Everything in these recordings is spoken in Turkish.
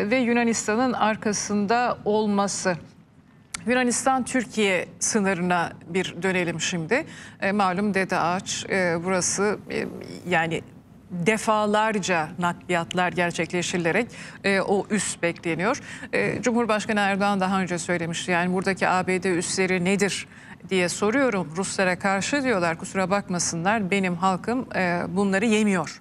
ve Yunanistan'ın arkasında olması. Yunanistan-Türkiye sınırına bir dönelim şimdi. E, malum Dede Ağaç e, burası e, yani defalarca nakliyatlar gerçekleştirilerek e, o üst bekleniyor. E, Cumhurbaşkanı Erdoğan daha önce söylemişti yani buradaki ABD üstleri nedir diye soruyorum. Ruslara karşı diyorlar kusura bakmasınlar benim halkım e, bunları yemiyor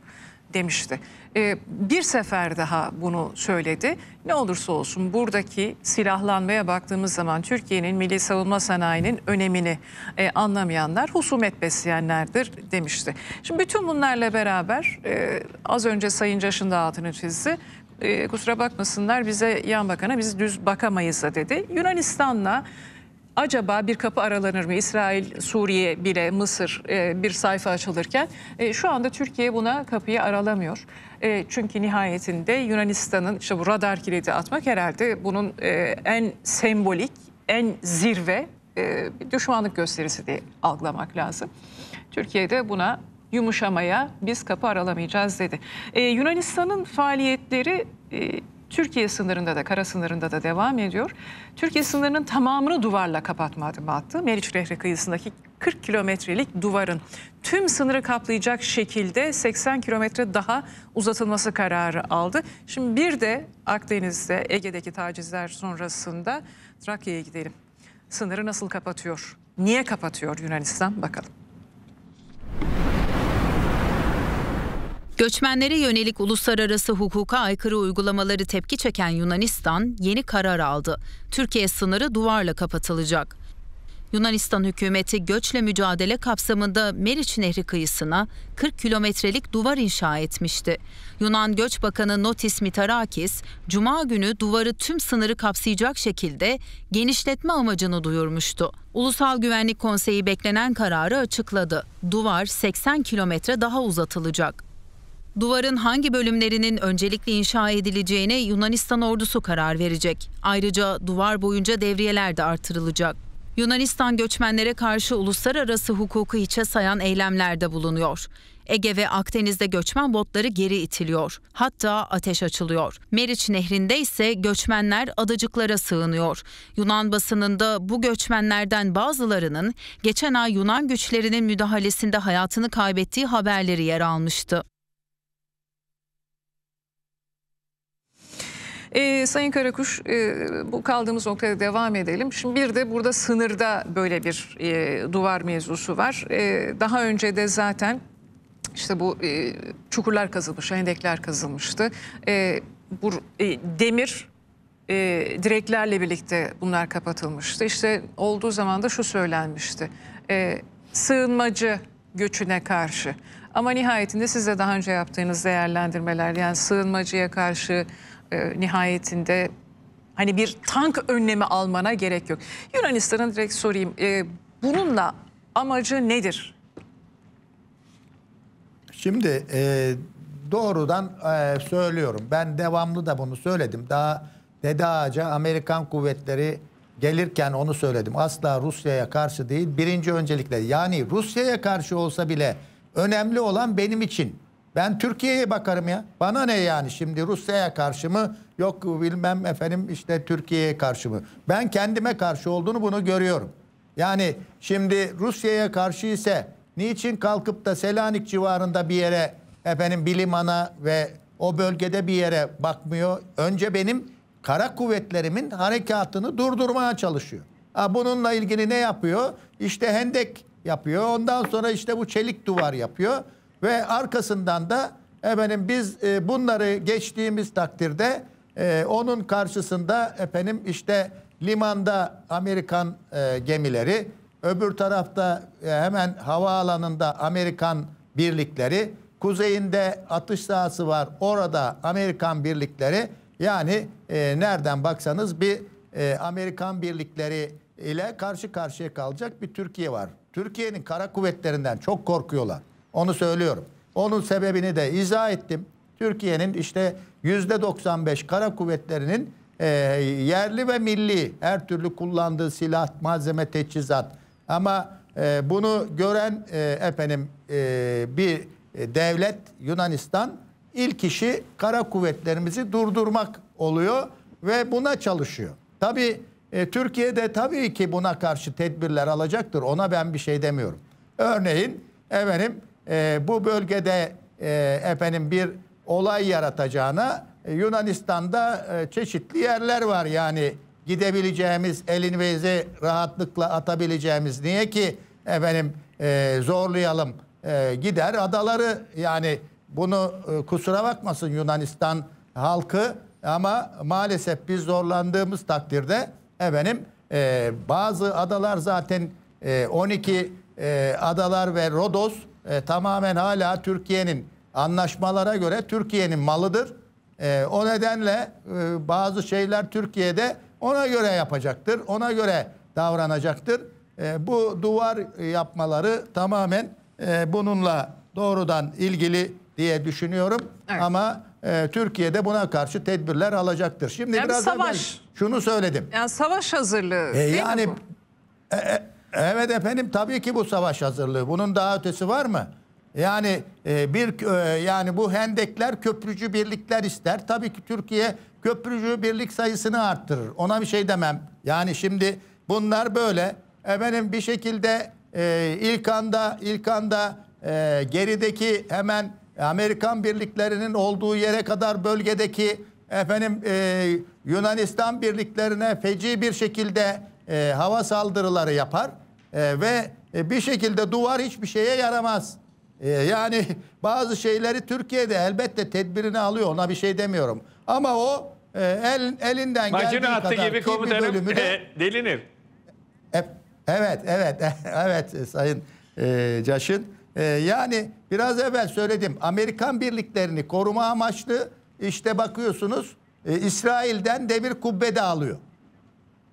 demişti. Ee, bir sefer daha bunu söyledi. Ne olursa olsun buradaki silahlanmaya baktığımız zaman Türkiye'nin milli savunma sanayinin önemini e, anlamayanlar husumet besleyenlerdir demişti. Şimdi bütün bunlarla beraber e, az önce Sayın Caş'ın da altını çizdi e, kusura bakmasınlar bize yan bakana biz düz bakamayız da dedi. Yunanistan'la acaba bir kapı aralanır mı? İsrail, Suriye bile, Mısır e, bir sayfa açılırken e, şu anda Türkiye buna kapıyı aralamıyor. E, çünkü nihayetinde Yunanistan'ın işte bu radar kilidi atmak herhalde bunun e, en sembolik, en zirve e, düşmanlık gösterisi diye algılamak lazım. Türkiye'de buna yumuşamaya biz kapı aralamayacağız dedi. E, Yunanistan'ın faaliyetleri... E, Türkiye sınırında da kara sınırında da devam ediyor. Türkiye sınırının tamamını duvarla kapatma adımı attı. Meriç Nehri kıyısındaki 40 kilometrelik duvarın tüm sınırı kaplayacak şekilde 80 kilometre daha uzatılması kararı aldı. Şimdi bir de Akdeniz'de Ege'deki tacizler sonrasında Trakya'ya gidelim. Sınırı nasıl kapatıyor? Niye kapatıyor Yunanistan? Bakalım. Göçmenlere yönelik uluslararası hukuka aykırı uygulamaları tepki çeken Yunanistan yeni karar aldı. Türkiye sınırı duvarla kapatılacak. Yunanistan hükümeti göçle mücadele kapsamında Meriç Nehri kıyısına 40 kilometrelik duvar inşa etmişti. Yunan Göç Bakanı Notis Mitarakis, Cuma günü duvarı tüm sınırı kapsayacak şekilde genişletme amacını duyurmuştu. Ulusal Güvenlik Konseyi beklenen kararı açıkladı. Duvar 80 kilometre daha uzatılacak. Duvarın hangi bölümlerinin öncelikle inşa edileceğine Yunanistan ordusu karar verecek. Ayrıca duvar boyunca devriyeler de artırılacak. Yunanistan göçmenlere karşı uluslararası hukuku hiçe sayan eylemlerde bulunuyor. Ege ve Akdeniz'de göçmen botları geri itiliyor. Hatta ateş açılıyor. Meriç Nehri'nde ise göçmenler adacıklara sığınıyor. Yunan basınında bu göçmenlerden bazılarının geçen ay Yunan güçlerinin müdahalesinde hayatını kaybettiği haberleri yer almıştı. E, Sayın Karakuş e, bu kaldığımız noktada devam edelim. Şimdi bir de burada sınırda böyle bir e, duvar mevzusu var. E, daha önce de zaten işte bu e, çukurlar kazılmış, hendekler kazılmıştı. E, bu e, demir e, direklerle birlikte bunlar kapatılmıştı. İşte olduğu zaman da şu söylenmişti. E, sığınmacı göçüne karşı. Ama nihayetinde siz de daha önce yaptığınız değerlendirmeler yani sığınmacıya karşı e, nihayetinde hani bir tank önlemi almana gerek yok. Yunanistan'ın direkt sorayım e, bununla amacı nedir? Şimdi e, doğrudan söylüyorum. Ben devamlı da bunu söyledim. Daha Dede Ağaca Amerikan kuvvetleri gelirken onu söyledim. Asla Rusya'ya karşı değil. Birinci öncelikle yani Rusya'ya karşı olsa bile önemli olan benim için ben Türkiye'ye bakarım ya. Bana ne yani şimdi Rusya'ya karşı mı? Yok bilmem efendim işte Türkiye'ye karşı mı? Ben kendime karşı olduğunu bunu görüyorum. Yani şimdi Rusya'ya karşı ise niçin kalkıp da Selanik civarında bir yere efendim bir limana ve o bölgede bir yere bakmıyor. Önce benim kara kuvvetlerimin harekatını durdurmaya çalışıyor. Ha, bununla ilgili ne yapıyor? İşte hendek yapıyor. Ondan sonra işte bu çelik duvar yapıyor. Ve arkasından da efendim biz e, bunları geçtiğimiz takdirde e, onun karşısında efendim işte limanda Amerikan e, gemileri, öbür tarafta e, hemen havaalanında Amerikan birlikleri, kuzeyinde atış sahası var. Orada Amerikan birlikleri yani e, nereden baksanız bir e, Amerikan birlikleri ile karşı karşıya kalacak bir Türkiye var. Türkiye'nin kara kuvvetlerinden çok korkuyorlar. Onu söylüyorum. Onun sebebini de izah ettim. Türkiye'nin işte yüzde 95 kara kuvvetlerinin e, yerli ve milli her türlü kullandığı silah, malzeme, teçhizat. Ama e, bunu gören e, efendim e, bir devlet Yunanistan ilk işi kara kuvvetlerimizi durdurmak oluyor ve buna çalışıyor. Tabii e, Türkiye'de tabii ki buna karşı tedbirler alacaktır. Ona ben bir şey demiyorum. Örneğin efendim e, bu bölgede e, efendim bir olay yaratacağına e, Yunanistan'da e, çeşitli yerler var yani gidebileceğimiz elin elimizi rahatlıkla atabileceğimiz niye ki efendim e, zorlayalım e, gider adaları yani bunu e, kusura bakmasın Yunanistan halkı ama maalesef biz zorlandığımız takdirde efendim e, bazı adalar zaten e, 12 e, adalar ve Rodos e, tamamen hala Türkiye'nin anlaşmalara göre Türkiye'nin malıdır. E, o nedenle e, bazı şeyler Türkiye'de ona göre yapacaktır. Ona göre davranacaktır. E, bu duvar yapmaları tamamen e, bununla doğrudan ilgili diye düşünüyorum. Evet. Ama e, Türkiye'de buna karşı tedbirler alacaktır. Şimdi yani biraz savaş. şunu söyledim. Yani savaş hazırlığı. E, yani bu? E, e, Evet efendim tabii ki bu savaş hazırlığı. Bunun daha ötesi var mı? Yani e, bir e, yani bu hendekler köprücü birlikler ister. Tabii ki Türkiye köprücü birlik sayısını arttırır. Ona bir şey demem. Yani şimdi bunlar böyle. Efendim bir şekilde e, ilk anda ilk anda e, gerideki hemen Amerikan birliklerinin olduğu yere kadar bölgedeki efendim e, Yunanistan birliklerine feci bir şekilde e, hava saldırıları yapar. E, ve e, bir şekilde duvar hiçbir şeye yaramaz. E, yani bazı şeyleri Türkiye'de elbette tedbirini alıyor. Ona bir şey demiyorum. Ama o e, el elinden Makine geldiği attı kadar gibi komutanım bir de, e, delinir. E, evet, evet, evet e, Sayın e, Caşın. E, yani biraz evvel söyledim. Amerikan birliklerini koruma amaçlı işte bakıyorsunuz e, İsrail'den demir kubbe de alıyor.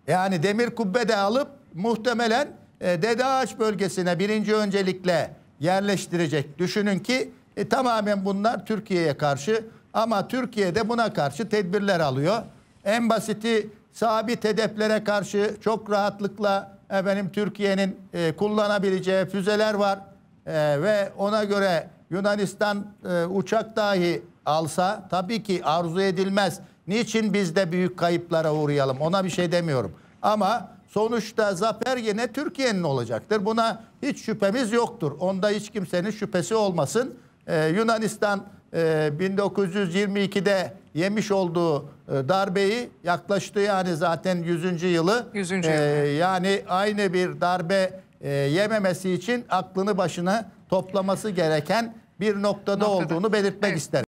Yani demir kubbe de alıp muhtemelen e, Dede bölgesine birinci öncelikle yerleştirecek. Düşünün ki e, tamamen bunlar Türkiye'ye karşı ama Türkiye de buna karşı tedbirler alıyor. En basiti sabit hedeflere karşı çok rahatlıkla efendim Türkiye'nin e, kullanabileceği füzeler var e, ve ona göre Yunanistan e, uçak dahi alsa tabii ki arzu edilmez. Niçin biz de büyük kayıplara uğrayalım? Ona bir şey demiyorum. Ama sonuçta zafer yine Türkiye'nin olacaktır. Buna hiç şüphemiz yoktur. Onda hiç kimsenin şüphesi olmasın. Ee, Yunanistan e, 1922'de yemiş olduğu e, darbeyi yaklaştı yani zaten 100. yılı. 100. E, ee, yani aynı bir darbe e, yememesi için aklını başına toplaması gereken bir noktada, noktada. olduğunu belirtmek evet. isterim.